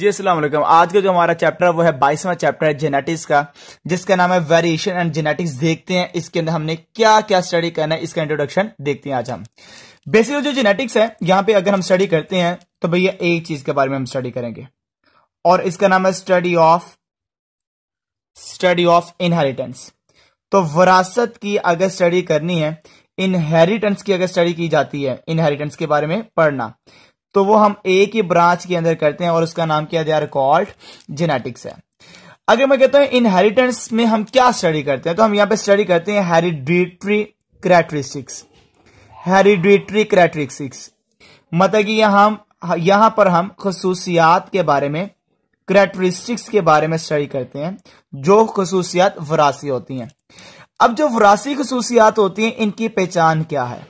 जी असलम आज का जो हमारा चैप्टर है वो है बाईसवा चैप्टर है जेनेटिक्स का जिसका नाम है वेरिएशन एंड जेनेटिक्स देखते हैं इसके अंदर हमने क्या क्या स्टडी करना है इसका इंट्रोडक्शन देखते हैं आज हम बेसिकली जो जेनेटिक्स है यहाँ पे अगर हम स्टडी करते हैं तो भैया एक चीज के बारे में हम स्टडी करेंगे और इसका नाम है study of study of inheritance तो वरासत की अगर स्टडी करनी है इनहेरिटेंस की अगर स्टडी की जाती है इनहेरिटेंस के बारे में पढ़ना तो वो हम एक ही ब्रांच के अंदर करते हैं और उसका नाम क्या दिया कॉल्ड जेनेटिक्स है अगर मैं कहता हूं इनहेरिटेंस में हम क्या स्टडी करते हैं तो हम यहां पे स्टडी करते हैं हेरिडिट्री क्रैटरिस्टिक्स हेरिडिट्री क्रैटरिस्टिक्स मतलब कि यहां हम यहां पर हम खसूसियात के बारे में करेक्टरिस्टिक्स के बारे में स्टडी करते हैं जो खसूसियात वरासी होती हैं अब जो वरासी खसूसियात होती हैं इनकी पहचान क्या है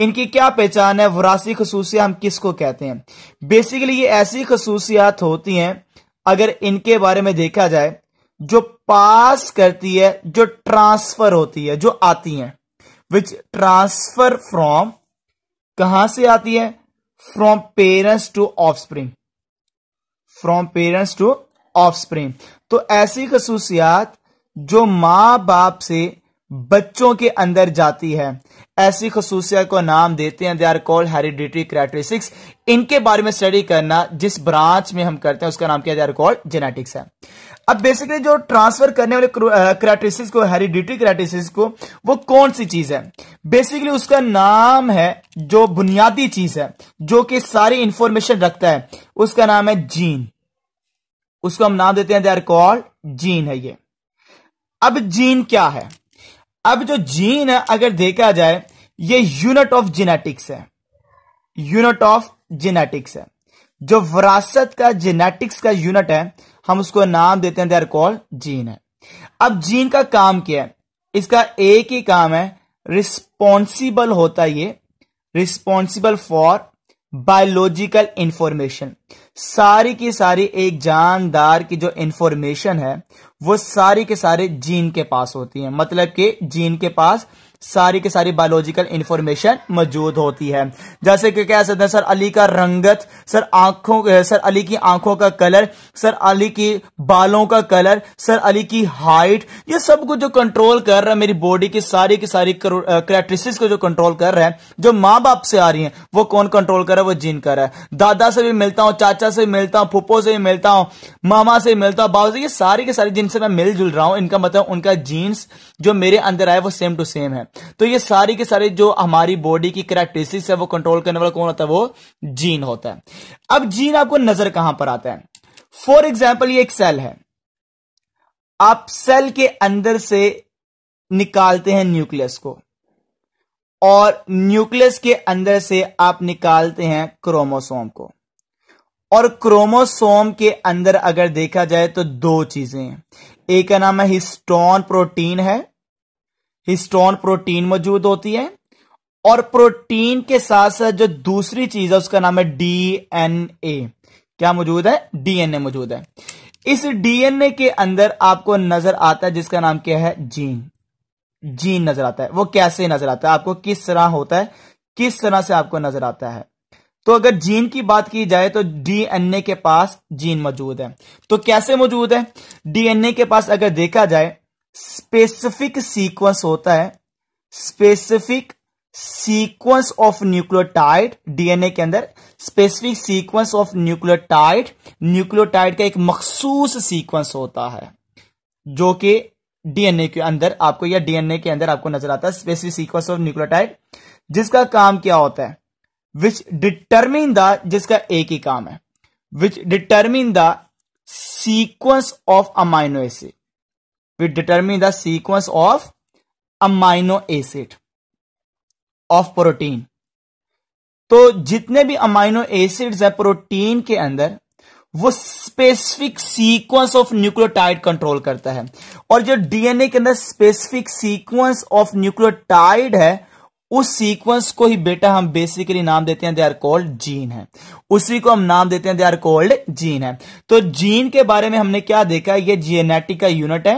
इनकी क्या पहचान है वरासी खसूसिया हम किसको कहते हैं बेसिकली ये ऐसी खसूसियात होती हैं अगर इनके बारे में देखा जाए जो पास करती है जो ट्रांसफर होती है जो आती हैं विच ट्रांसफर फ्रॉम कहां से आती है from parents to offspring from parents to offspring तो ऐसी खसूसियात जो मां बाप से बच्चों के अंदर जाती है ऐसी खसूसियत को नाम देते हैं they are called hereditary characteristics इनके बारे में स्टडी करना जिस ब्रांच में हम करते हैं उसका नाम क्या दे आर कॉल्ड जेनेटिक्स है अब बेसिकली जो ट्रांसफर करने वाले क्रैटरिस्टिक्स को हेरिडिटरी क्रैटरिस्टिक्स को वो कौन सी चीज है बेसिकली उसका नाम है जो बुनियादी चीज है जो कि सारी इंफॉर्मेशन रखता है उसका नाम है जीन उसको हम नाम देते हैं दे आर कॉल्ड जीन है ये अब जीन क्या है अब जो जीन है अगर देखा जाए ये यूनिट ऑफ जेनेटिक्स है यूनिट ऑफ जेनेटिक्स है जो विरासत का जेनेटिक्स का यूनिट है हम उसको नाम देते हैं देर कॉल जीन है अब जीन का काम क्या है इसका एक ही काम है रिस्पॉन्सिबल होता है ये रिस्पॉन्सिबल फॉर बायोलॉजिकल इंफॉर्मेशन सारी की सारी एक जानदार की जो इंफॉर्मेशन है वो सारी के सारे जीन के पास होती है मतलब कि जीन के पास सारी की सारी बायोलॉजिकल इंफॉर्मेशन मौजूद होती है जैसे कि कह सकते हैं सर अली का रंगत सर आंखों सर अली की आंखों का कलर सर अली की बालों का कलर सर अली की हाइट ये सब कुछ जो कंट्रोल कर रहा है मेरी बॉडी की सारी की सारी क्रैक्ट्रिस को जो कंट्रोल कर रहा है जो माँ बाप से आ रही है वो कौन कंट्रोल कर रहा है वो जीन कर रहा है दादा से भी मिलता हूँ चाचा से मिलता हूँ फुप्पो से भी मिलता हूँ मामा से मिलता हूँ बाबा से ये सारी के सारी जिनसे मैं मिलजुल रहा हूँ इनका मतलब उनका जीन्स जो मेरे अंदर आए वो सेम टू सेम है तो ये सारी के सारी जो हमारी बॉडी की करेक्टरिस्टिक्स है वो कंट्रोल करने वाला कौन होता है वो जीन होता है अब जीन आपको नजर कहां पर आता है फॉर एग्जाम्पल ये एक सेल है आप सेल के अंदर से निकालते हैं न्यूक्लियस को और न्यूक्लियस के अंदर से आप निकालते हैं क्रोमोसोम को और क्रोमोसोम के अंदर अगर देखा जाए तो दो चीजें एक का नाम है हिस्टोन प्रोटीन है हिस्टोन प्रोटीन मौजूद होती है और प्रोटीन के साथ साथ जो दूसरी चीज है उसका नाम है डीएनए क्या मौजूद है डीएनए मौजूद है इस डीएनए के अंदर आपको नजर आता है जिसका नाम क्या है जीन जीन नजर आता है वो कैसे नजर आता है आपको किस तरह होता है किस तरह से आपको नजर आता है तो अगर जीन की बात की जाए तो डीएनए के पास जीन मौजूद है तो कैसे मौजूद है डीएनए के पास अगर देखा जाए स्पेसिफिक सीक्वेंस होता है specific sequence of nucleotide DNA के अंदर specific sequence of nucleotide nucleotide का एक मखसूस सीक्वेंस होता है जो कि डीएनए के अंदर आपको या डीएनए के अंदर आपको नजर आता है स्पेसिफिक सीक्वेंस ऑफ न्यूक्लियोटाइड जिसका काम क्या होता है विच डिटर्मिन द जिसका एक ही काम है which determine the sequence of amino acid we determine the sequence of amino acid of protein तो जितने भी अमाइनो एसिड्स है प्रोटीन के अंदर वो specific sequence of nucleotide control करता है और जो डीएनए के अंदर स्पेसिफिक सीक्वेंस ऑफ न्यूक्लियोटाइड है उस सीक्वेंस को ही बेटा हम बेसिकली नाम देते हैं दे आर कॉल्ड जीन है उसी को हम नाम देते हैं दे आर कॉल्ड जीन है तो जीन के बारे में हमने क्या देखा ये जीएनेटिक का यूनिट है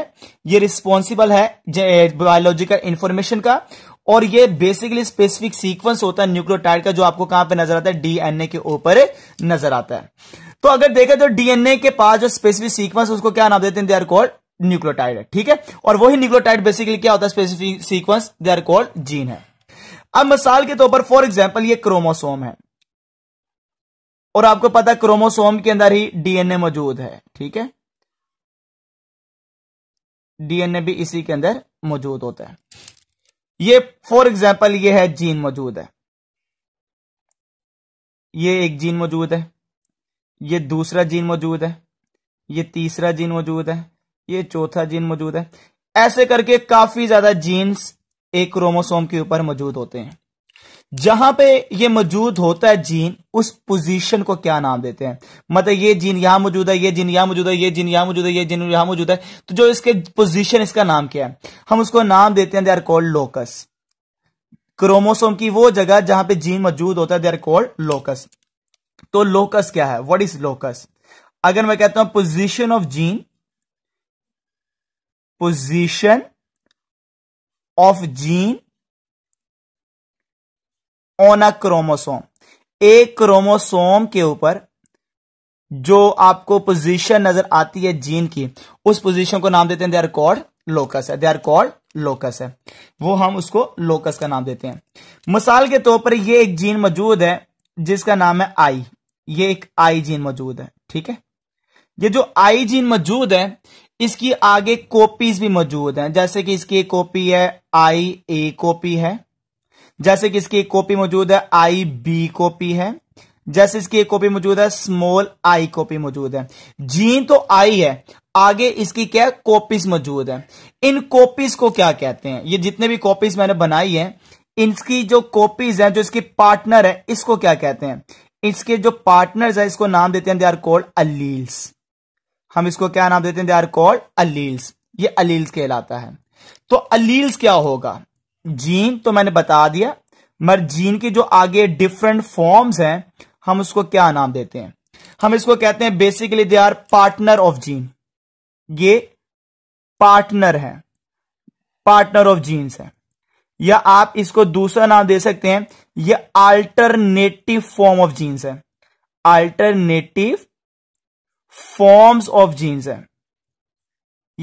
ये रिस्पॉन्सिबल है बायोलॉजिकल इंफॉर्मेशन का और ये बेसिकली स्पेसिफिक सीक्वेंस होता है न्यूक्लियोटाइड का जो आपको कहां पे नजर आता है डीएनए के ऊपर नजर आता है तो अगर देखें तो डीएनए के पास जो स्पेसिफिक सीक्वेंस उसको क्या नाम देते हैं दे आर कॉल्ड न्यूक्लियोटाइड है ठीक है और वही न्यूक्लियोटाइड बेसिकली क्या होता है specific sequence they are called gene है अब मिसाल के तौर पर फॉर एग्जाम्पल ये क्रोमोसोम है और आपको पता है क्रोमोसोम के अंदर ही डीएनए मौजूद है ठीक है डीएनए भी इसी के अंदर मौजूद होता है ये फॉर एग्जाम्पल ये है जीन मौजूद है ये एक जीन मौजूद है ये दूसरा जीन मौजूद है ये तीसरा जीन मौजूद है ये चौथा जीन मौजूद है ऐसे करके काफी ज्यादा जीन्स एक क्रोमोसोम के ऊपर मौजूद होते हैं जहां पे ये मौजूद होता है जीन उस पोजीशन को क्या नाम देते हैं मतलब ये जीन यहां मौजूद है ये जीन यहां मौजूद है ये जीन यहां मौजूद है ये जीन यहां मौजूद है तो जो इसके पोजीशन इसका नाम क्या है हम उसको नाम देते हैं they are called locus chromosome की वो जगह जहां पे जीन मौजूद होता है दे आर कॉल्ड लोकस तो लोकस क्या है वट इज लोकस अगर मैं कहता हूं position of gene position of gene on a chromosome एक क्रोमोसोम के ऊपर जो आपको पोजीशन नजर आती है जीन की उस पोजीशन को नाम देते हैं दे आर कॉल्ड लोकस है दे आर कॉल्ड लोकस है वो हम उसको लोकस का नाम देते हैं मिसाल के तौर पर ये एक जीन मौजूद है जिसका नाम है आई ये एक आई जीन मौजूद है ठीक है ये जो आई जीन मौजूद है इसकी आगे कॉपीज भी मौजूद हैं जैसे कि इसकी एक कॉपी है आई ए कॉपी है जैसे कि इसकी एक कॉपी मौजूद है आई बी कॉपी है जैसे इसकी एक कॉपी मौजूद है स्मॉल आई कॉपी मौजूद है जी तो आई है आगे इसकी क्या कॉपीज मौजूद है इन कॉपीज को क्या कहते हैं ये जितने भी कॉपीज मैंने बनाई है इनकी जो कॉपीज है जो इसकी पार्टनर है इसको क्या कहते हैं इसके जो पार्टनर्स है इसको नाम देते हैं दे आर कॉल्ड अलील्स हम इसको क्या नाम देते हैं दे आर कॉल्ड अलील्स ये अलील्स कहलाता है तो अलील्स क्या होगा जीन तो मैंने बता दिया मगर जीन के जो आगे डिफरेंट फॉर्म्स हैं हम उसको क्या नाम देते हैं हम इसको कहते हैं basically they are partner of gene ये पार्टनर है पार्टनर ऑफ जीन्स है या आप इसको दूसरा नाम दे सकते हैं ये अल्टरनेटिव फॉर्म ऑफ जीन्स है अल्टरनेटिव फॉर्म्स ऑफ जीन्स हैं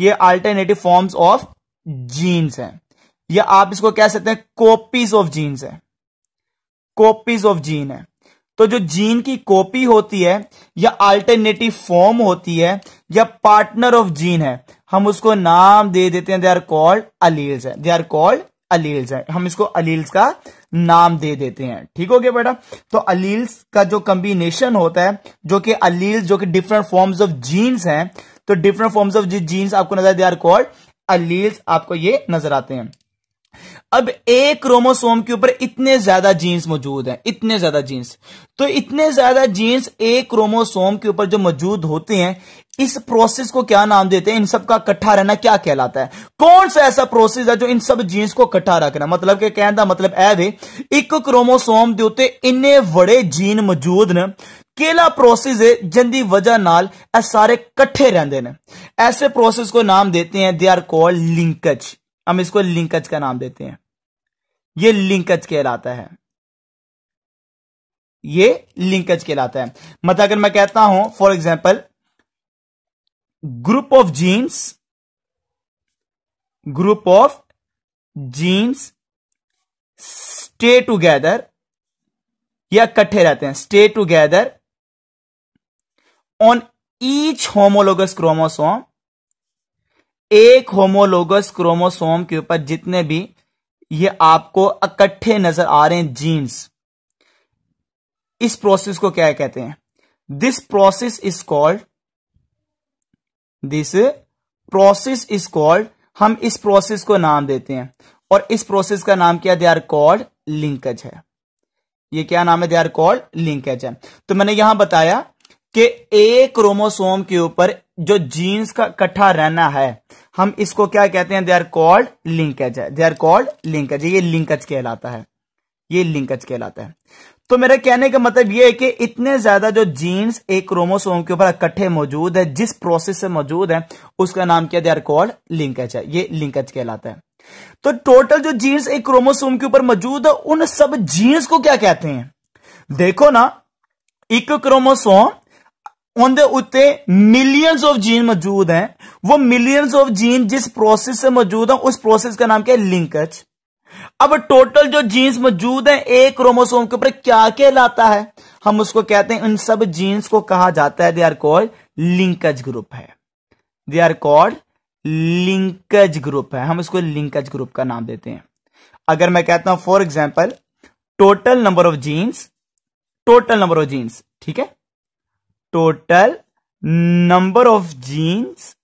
ये अल्टरनेटिव फॉर्म्स ऑफ जीन्स हैं या आप इसको कह सकते हैं कॉपीज ऑफ जीन्स हैं कॉपीज ऑफ जीन है तो जो जीन की कॉपी होती है या अल्टरनेटिव फॉर्म होती है या पार्टनर ऑफ जीन है हम उसको नाम दे देते हैं दे आर कॉल्ड अलील्स है दे आर कॉल्ड अलील्स है हम इसको अलील्स का नाम दे देते हैं ठीक हो गया बेटा तो अलील्स का जो कंबिनेशन होता है जो कि अलील्स जो कि डिफरेंट फॉर्म्स ऑफ जीन्स हैं तो डिफरेंट फॉर्म्स ऑफ जीन्स आपको नजर दे आर कॉल्ड अलील्स आपको ये नजर आते हैं अब एक क्रोमोसोम के ऊपर इतने ज्यादा जीन्स मौजूद हैं इतने ज्यादा जीन्स तो इतने ज्यादा जीन्स एक क्रोमोसोम के ऊपर जो मौजूद होते हैं इस प्रोसेस को क्या नाम देते हैं इन सब का इकट्ठा रहना क्या कहलाता है कौन सा ऐसा प्रोसेस है जो इन सब जीन्स को इकट्ठा रखना मतलब के कहने का मतलब है वे एक क्रोमोसोम के उत्ते इन्ने बड़े जीन मौजूद ਨੇ केला प्रोसेस है ਜਿੰਦੀ वजह नाल ਇਹ सारे ਇਕੱਠੇ रहते हैं ऐसे प्रोसेस को नाम देते हैं दे आर कॉल्ड ਲਿੰਕਜ हम इसको लिंकज का नाम देते हैं ये लिंकज कहलाता है ये लिंकज कहलाता है मतलब अगर मैं कहता हूं for example group of genes group of genes stay together या इकट्ठे रहते हैं stay together on each homologous chromosome एक होमोलोगस क्रोमोसोम के ऊपर जितने भी ये आपको इकट्ठे नजर आ रहे हैं जीन्स इस प्रोसेस को क्या कहते हैं this process is called this process is called हम इस प्रोसेस को नाम देते हैं और इस प्रोसेस का नाम क्या दे आर कॉल्ड लिंकेज है ये क्या नाम है दे आर कॉल्ड लिंकेज है तो मैंने यहां बताया कि एक क्रोमोसोम के ऊपर जो जीन्स का इकट्ठा रहना है हम इसको क्या कहते हैं दे आर कॉल्ड लिंकेज है दे आर कॉल्ड लिंकेज ये लिंकेज कहलाता है ये लिंकेज कहलाता है तो मेरे कहने का मतलब यह है कि इतने ज्यादा जो जीन्स एक क्रोमोसोम के ऊपर इकट्ठे मौजूद है जिस प्रोसेस से मौजूद है उसका नाम क्या दिया कॉल्ड लिंकेज है ये लिंकेज कहलाता है तो टोटल जो जीन्स एक क्रोमोसोम के ऊपर मौजूद है उन सब जीन्स को क्या कहते हैं देखो ना एक क्रोमोसोम उनके उत्ते मिलियंस ऑफ जीन मौजूद हैं वो मिलियंस ऑफ जीन जिस प्रोसेस से मौजूद है उस प्रोसेस का नाम क्या है लिंकेज अब टोटल जो जीन्स मौजूद है एक क्रोमोसोम के ऊपर क्या कहलाता है हम उसको कहते हैं इन सब जीन्स को कहा जाता है they are called linkage group है they are called linkage group है हम इसको लिंकज ग्रुप का नाम देते हैं अगर मैं कहता हूं for example total number of genes total number of genes ठीक है total number of genes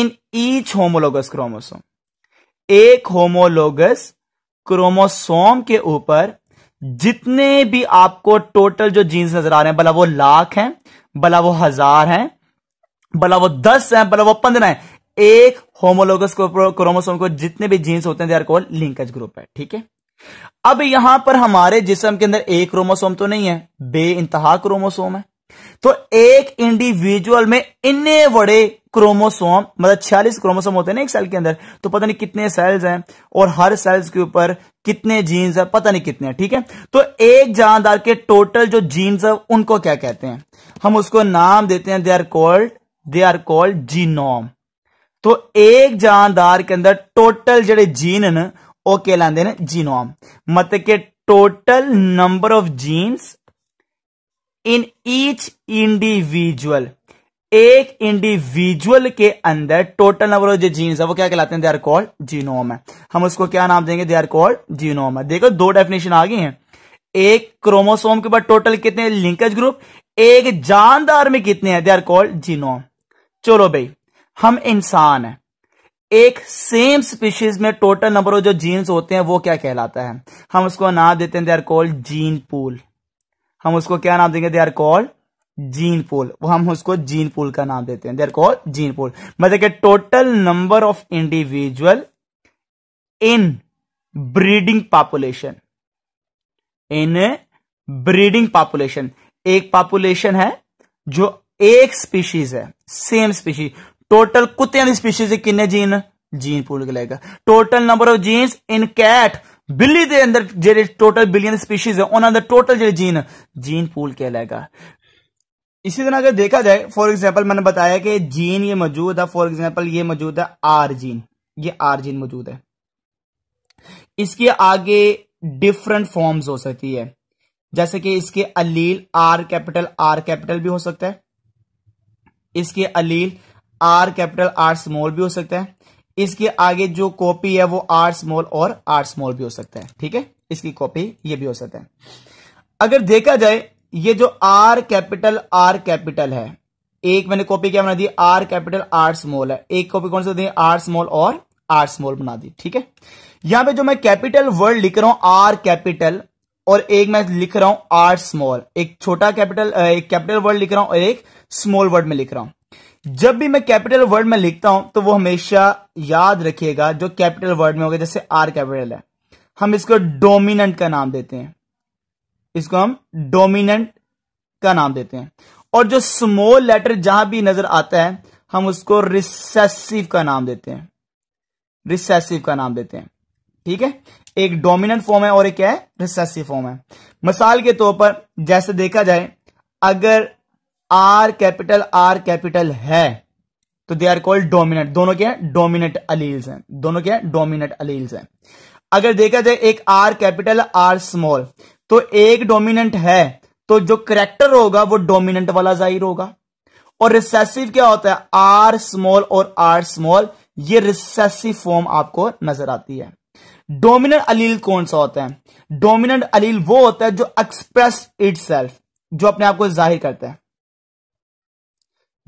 in each homologous chromosome एक होमोलोगस क्रोमोसोम के ऊपर जितने भी आपको टोटल जो जीन्स नजर आ रहे हैं भला वो लाख हैं भला वो हजार हैं भला वो दस हैं भला वो पंद्रह हैं एक होमोलोगस क्रोमोसोम को जितने भी जीन्स होते हैं they are call linkage group है ठीक है अब यहां पर हमारे जिसम के अंदर एक क्रोमोसोम तो नहीं है बे इंतहा क्रोमोसोम है तो एक इंडिविजुअल में इन्ने बड़े क्रोमोसोम मतलब छियालीस क्रोमोसोम होते हैं ना एक सेल के अंदर तो पता नहीं कितने सेल्स हैं और हर सेल्स के ऊपर कितने जीन्स है पता नहीं कितने ठीक है तो एक जानदार के टोटल जो जीन्स है उनको क्या कहते हैं हम उसको नाम देते हैं they are called they are called genome तो एक जानदार के अंदर टोटल जेडे जीन न ओह कहलाते हैं जीनोम मतलब के total number of genes in each individual एक इंडिविजुअल के अंदर टोटल नंबर ऑफ जो जीन्स है वो क्या कहलाते हैं दे आर कॉल्ड जीनोम है हम उसको क्या नाम देंगे दे आर कॉल्ड जीनोम है देखो दो डेफिनेशन आ गई हैं एक क्रोमोसोम के बाद टोटल कितने लिंकेज ग्रुप एक जानदार में कितने हैं दे आर कॉल्ड जीनोम चलो भाई हम इंसान है एक सेम स्पीशीज में टोटल नंबर ऑफ जो जीन्स होते हैं वो क्या कहलाता है हम उसको नाम देते हैं they are called gene pool हम उसको क्या नाम देंगे they are called gene pool वो हम उसको जीन पोल का नाम देते हैं they are called gene pool मतलब के total number of individual in breeding population in breeding population एक पॉपुलेशन है जो एक स्पीशीज है सेम स्पीशीज टोटल कुत्ते स्पीशीज है कितने जीन जीन पूल लेगा total number of genes in cat बिल्ली के अंदर जो टोटल बिलियन स्पीशीज है उन्होंने टोटल जो जीन जीन पूल कहलाएगा इसी तरह अगर देखा जाए फॉर एग्जाम्पल मैंने बताया कि जीन ये मौजूद है फॉर एग्जाम्पल ये मौजूद है आर जीन ये आर जीन मौजूद है इसके आगे डिफरेंट फॉर्म्स हो सकती है जैसे कि इसके allele R capital R capital भी हो सकता है इसके allele R capital R small भी हो सकता है इसके आगे जो कॉपी है वो आर स्मॉल और आर स्मॉल भी हो सकता है ठीक है इसकी कॉपी ये भी हो सकता है अगर देखा जाए ये जो आर कैपिटल आर कैपिटल है एक मैंने कॉपी क्या बना दी आर कैपिटल आर स्मॉल है एक कॉपी कौन सी दी आर स्मॉल और आर स्मॉल बना दी ठीक है यहां पे जो मैं कैपिटल वर्ड लिख रहा हूं आर कैपिटल और एक मैं लिख रहा हूं आर स्मॉल एक छोटा कैपिटल एक कैपिटल वर्ड लिख रहा हूं और एक स्मॉल वर्ड में लिख रहा हूं जब भी मैं कैपिटल वर्ड में लिखता हूं तो वो हमेशा याद रखिएगा जो कैपिटल वर्ड में होगा जैसे आर कैपिटल है हम इसको डोमिनेंट का नाम देते हैं इसको हम डोमिनेंट का नाम देते हैं और जो स्मॉल लेटर जहां भी नजर आता है हम उसको रिसेसिव का नाम देते हैं रिसेसिव का नाम देते हैं ठीक है एक डोमिनेंट फॉर्म है और एक क्या है रिसेसिव फॉर्म है मिसाल के तौर पर जैसे देखा जाए अगर आर कैपिटल आर कैपिटल है तो दे आर कॉल्ड डोमिनेट दोनों क्या है डोमिनेट अलील्स हैं दोनों क्या है डोमिनेट अलील्स हैं अगर देखा जाए एक आर कैपिटल आर स्मॉल तो एक डोमिनेंट है तो जो करेक्टर होगा वो डोमिनेंट वाला जाहिर होगा और रिसेसिव क्या होता है आर स्मॉल और आर स्मॉल ये रिसेसिव फॉर्म आपको नजर आती है डोमिनेंट अलील कौन सा होता है डोमिनेंट अलील वो होता है जो एक्सप्रेस इट जो अपने आप को जाहिर करता है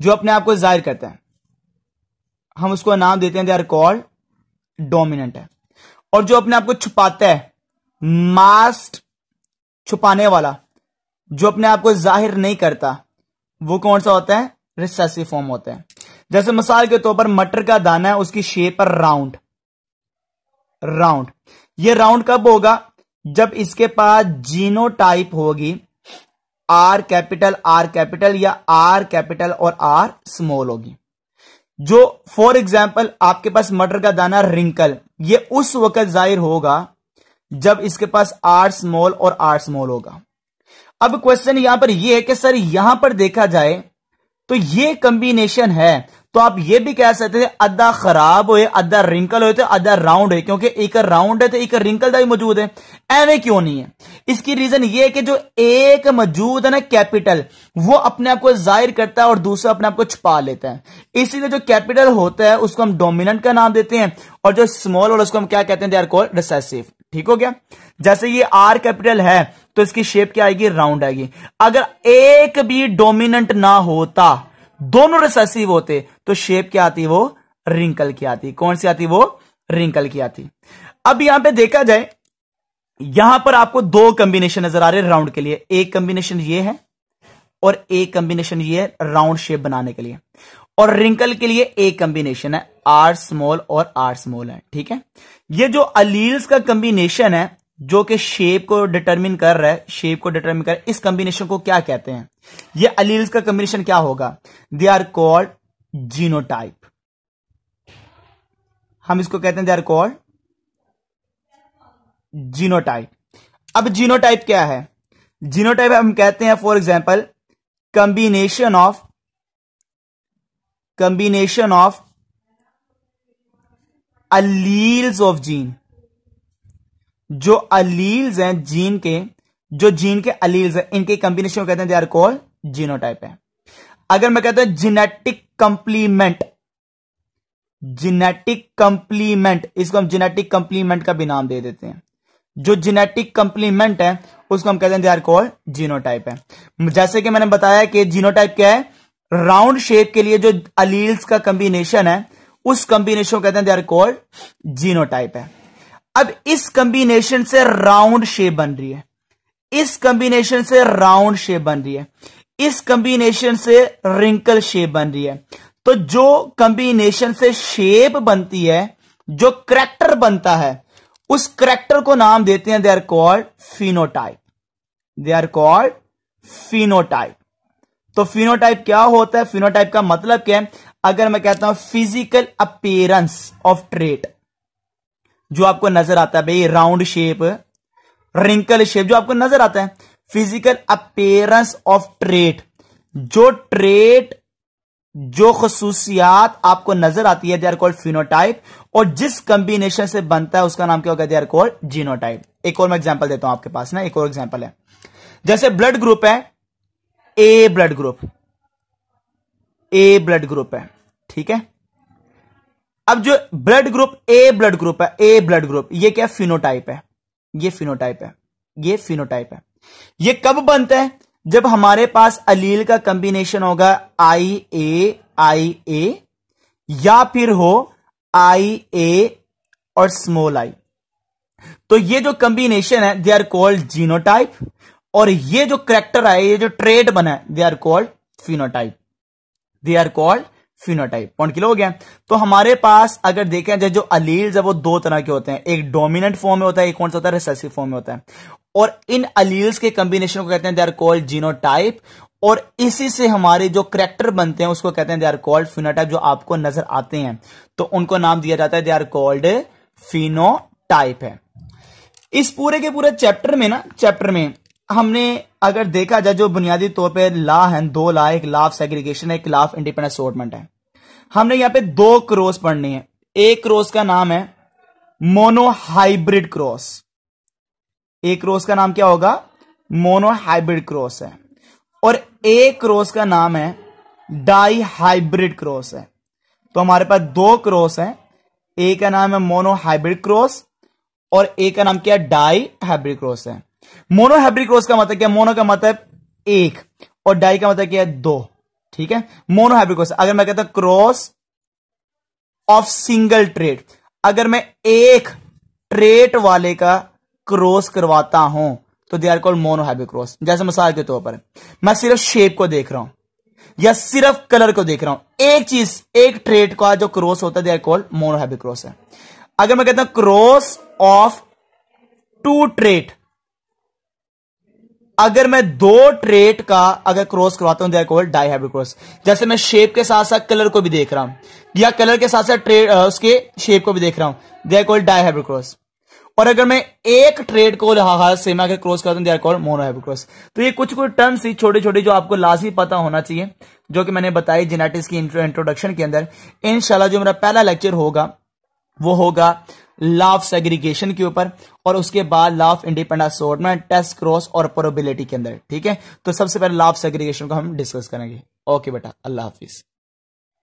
जो अपने आप को जाहिर करते हैं हम उसको नाम देते हैं दे आर कॉल्ड डोमिनेंट है और जो अपने आप को छुपाता है मास्ट छुपाने वाला जो अपने आप को जाहिर नहीं करता वो कौन सा होता है रिसेसिव फॉर्म होता है जैसे मिसाल के तौर पर मटर का दाना है उसकी शेप है राउंड राउंड ये राउंड कब होगा जब इसके पास जीनो टाइप होगी आर कैपिटल आर कैपिटल या आर कैपिटल और आर स्मॉल होगी जो फॉर एग्जाम्पल आपके पास मटर का दाना रिंकल ये उस वक्त जाहिर होगा जब इसके पास आर स्मॉल और आर स्मॉल होगा अब क्वेश्चन यहां पर यह है कि सर यहां पर देखा जाए तो ये कंबिनेशन है तो आप ये भी कह सकते थे अद्धा खराब हुए अद्धा रिंकल हो तो अद्धा राउंड है क्योंकि एक राउंड है तो एक रिंकल भी मौजूद है एवे क्यों नहीं है इसकी रीजन ये है कि जो एक मौजूद है ना कैपिटल वो अपने आप को जाहिर करता है और दूसरा अपने आप को छुपा लेता है इसीलिए जो कैपिटल होता है उसको हम डोमिनेंट का नाम देते हैं और जो स्मॉल और उसको हम क्या कहते हैं दे आर कॉल रिसेसिव ठीक हो गया जैसे ये आर कैपिटल है तो इसकी शेप क्या आएगी राउंड आएगी अगर एक भी डोमिनेंट ना होता दोनों रिसेसिव होते तो शेप क्या आती वो रिंकल की आती कौन सी आती वो रिंकल की आती अब यहां पे देखा जाए यहां पर आपको दो कंबिनेशन नजर आ रहे राउंड के लिए एक कंबिनेशन ये है और एक कंबिनेशन ये है राउंड शेप बनाने के लिए और रिंकल के लिए एक कंबिनेशन है आर स्मॉल और आर स्मॉल है ठीक है ये जो अलील्स का कंबिनेशन है जो कि शेप को डिटरमिन कर रहा है शेप को डिटरमिन कर इस कॉम्बिनेशन को क्या कहते हैं ये अलील्स का कॉम्बिनेशन क्या होगा दे आर कॉल्ड जीनोटाइप हम इसको कहते हैं दे आर कॉल्ड जीनोटाइप अब जीनोटाइप क्या है जीनोटाइप हम कहते हैं for example combination of combination of alleles of gene जो अलील्स हैं जीन के जो जीन के अलील्स हैं इनके कंबिनेशन को कहते हैं दे आर कॉल्ड जीनोटाइप है अगर मैं कहता हूं जीनेटिक कंप्लीमेंट जीनेटिक कंप्लीमेंट इसको हम जीनेटिक कंप्लीमेंट का भी नाम दे देते हैं जो जीनेटिक कंप्लीमेंट है उसको हम कहते हैं दे आर कॉल्ड जीनोटाइप है जैसे कि मैंने बताया कि जीनोटाइप क्या है राउंड शेप के लिए जो अलील्स का कंबिनेशन है उस कंबिनेशन को कहते हैं दे आर कॉल्ड जीनोटाइप है अब इस कंबिनेशन से राउंड शेप बन रही है इस कंबिनेशन से राउंड शेप बन रही है इस कंबिनेशन से रिंकल शेप बन रही है तो जो कंबिनेशन से शेप बनती है जो करेक्टर बनता है उस करेक्टर को नाम देते हैं they are called phenotype they are called phenotype तो फिनोटाइप क्या होता है फिनोटाइप का मतलब क्या है अगर मैं कहता हूं फिजिकल अपेयरेंस ऑफ ट्रेट जो आपको नजर आता है भाई राउंड शेप रिंकल शेप जो आपको नजर आता है फिजिकल अपेयरेंस ऑफ ट्रेट जो ट्रेट जो खसूसियात आपको नजर आती है दे आर कॉल्ड फिनोटाइप और जिस कंबिनेशन से बनता है उसका नाम क्या होगा दे आर कॉल्ड जीनोटाइप एक और मैं एग्जांपल देता हूं आपके पास ना एक और एग्जांपल है जैसे ब्लड ग्रुप है A blood group A blood group है ठीक है अब जो blood group A blood group है ए ब्लड ग्रुप ये क्या फिनोटाइप है ये फिनोटाइप है ये फिनोटाइप है ये कब बनता है जब हमारे पास अलील का कंबिनेशन होगा आई ए आई ए या फिर हो आई ए और स्मॉल आई तो ये जो कंबिनेशन है दे आर कॉल्ड जीनोटाइप और ये जो करेक्टर है ये जो ट्रेड बना है they are called phenotype they are called phenotype point किलो हो गया तो हमारे पास अगर देखें जो अलील्स है वो दो तरह के होते हैं एक डोमिनेंट फॉर्म में होता है एक कौन सा होता है रिसेसिव फॉर्म में होता है और इन अलील्स के कंबिनेशन को कहते हैं दे आर कॉल्ड जीनोटाइप और इसी से हमारे जो करेक्टर बनते हैं उसको कहते हैं दे आर कॉल्ड फिनोटाइप जो आपको नजर आते हैं तो उनको नाम दिया जाता है दे आर कॉल्ड फिनोटाइप है इस पूरे के पूरे चैप्टर में ना चैप्टर में हमने अगर देखा जाए जो बुनियादी तौर पे ला है दो ला एक लाफ सेग्रीगेशन है एक लाफ इंडिपेंडेंस इंडिपेंडेंट असोर्टमेंट है हमने यहां पे दो क्रॉस पढ़नी है एक क्रॉस का नाम है मोनोहाइब्रिड क्रॉस एक क्रॉस का नाम क्या होगा मोनोहाइब्रिड क्रॉस है और एक क्रॉस का नाम है डाई हाइब्रिड क्रॉस है तो हमारे पास दो क्रॉस है एक का नाम है मोनोहाइब्रिड क्रॉस और एक का नाम क्या डाई हाइब्रिड क्रॉस है मोनोहेब्रिक रोज का मतलब क्या मोनो का मतलब एक और डाई का मतलब क्या है दो ठीक है मोनोहेब्रिक रोज अगर मैं कहता क्रॉस ऑफ सिंगल ट्रेड अगर मैं एक ट्रेट वाले का क्रॉस करवाता हूं तो दे आर कॉल्ड मोनोहाइब्रिक जैसे मिसाल के तौर पर मैं सिर्फ शेप को देख रहा हूं या सिर्फ कलर को देख रहा हूं एक चीज एक ट्रेट का जो क्रॉस होता है दे आर कॉल्ड मोनोहाइब्रिक है अगर मैं कहता हूं क्रॉस ऑफ टू ट्रेट अगर मैं दो ट्रेट का अगर क्रॉस करवाता हूं कॉल्ड डाईहाइब्रिड क्रॉस जैसे मैं शेप के साथ साथ कलर को भी देख रहा हूं या कलर के साथ साथ ट्रेड उसके शेप को भी देख रहा हूं दे कॉल्ड डाईहाइब्रिड क्रॉस और अगर मैं एक ट्रेड को हाहाकार से मैं अगर क्रॉस करता हूं दे कॉल्ड मोनोहाइब्रिड क्रॉस तो ये कुछ कुछ टर्म्स ही छोटे छोटे जो आपको लाजमी पता होना चाहिए जो कि मैंने बताई जेनेटिक्स की इंट्रोडक्शन के अंदर इनशाला जो मेरा पहला लेक्चर होगा वो होगा लाफ सेग्रीगेशन के ऊपर और उसके बाद law of independence independent assortment test cross और प्रोबेबिलिटी के अंदर ठीक है तो सबसे पहले लाफ सेग्रीगेशन को हम डिस्कस करेंगे ओके बेटा अल्लाह हाफिज़